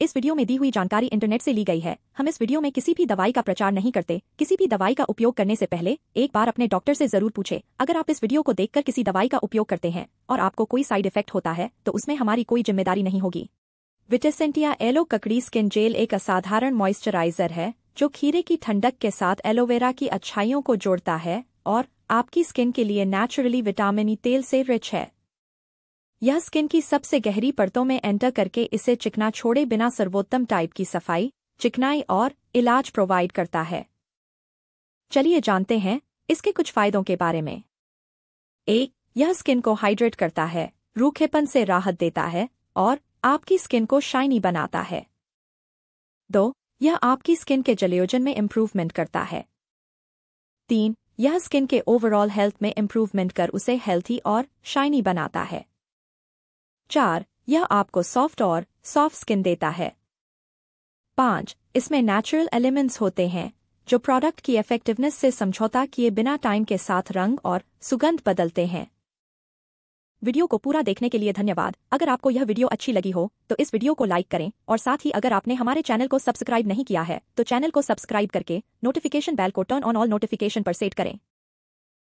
इस वीडियो में दी हुई जानकारी इंटरनेट से ली गई है हम इस वीडियो में किसी भी दवाई का प्रचार नहीं करते किसी भी दवाई का उपयोग करने से पहले एक बार अपने डॉक्टर से जरूर पूछे अगर आप इस वीडियो को देखकर किसी दवाई का उपयोग करते हैं और आपको कोई साइड इफेक्ट होता है तो उसमें हमारी कोई जिम्मेदारी नहीं होगी विटेसेंटिया एलो ककड़ी स्किन जेल एक असाधारण मॉइस्चराइजर है जो खीरे की ठंडक के साथ एलोवेरा की अच्छाइयों को जोड़ता है और आपकी स्किन के लिए नेचुरली विटामिनी e तेल से रिच है यह स्किन की सबसे गहरी परतों में एंटर करके इसे चिकना छोड़े बिना सर्वोत्तम टाइप की सफाई चिकनाई और इलाज प्रोवाइड करता है चलिए जानते हैं इसके कुछ फायदों के बारे में एक यह स्किन को हाइड्रेट करता है रूखेपन से राहत देता है और आपकी स्किन को शाइनी बनाता है दो यह आपकी स्किन के जलयोजन में इम्प्रूवमेंट करता है तीन यह स्किन के ओवरऑल हेल्थ में इम्प्रूवमेंट कर उसे हेल्थी और शाइनी बनाता है चार यह आपको सॉफ्ट और सॉफ्ट स्किन देता है पांच इसमें नेचुरल एलिमेंट्स होते हैं जो प्रोडक्ट की इफेक्टिवनेस से समझौता किए बिना टाइम के साथ रंग और सुगंध बदलते हैं वीडियो को पूरा देखने के लिए धन्यवाद अगर आपको यह वीडियो अच्छी लगी हो तो इस वीडियो को लाइक करें और साथ ही अगर आपने हमारे चैनल को सब्सक्राइब नहीं किया है तो चैनल को सब्सक्राइब करके नोटिफिकेशन बैल को टर्न ऑन ऑल नोटिफिकेशन पर सेट करें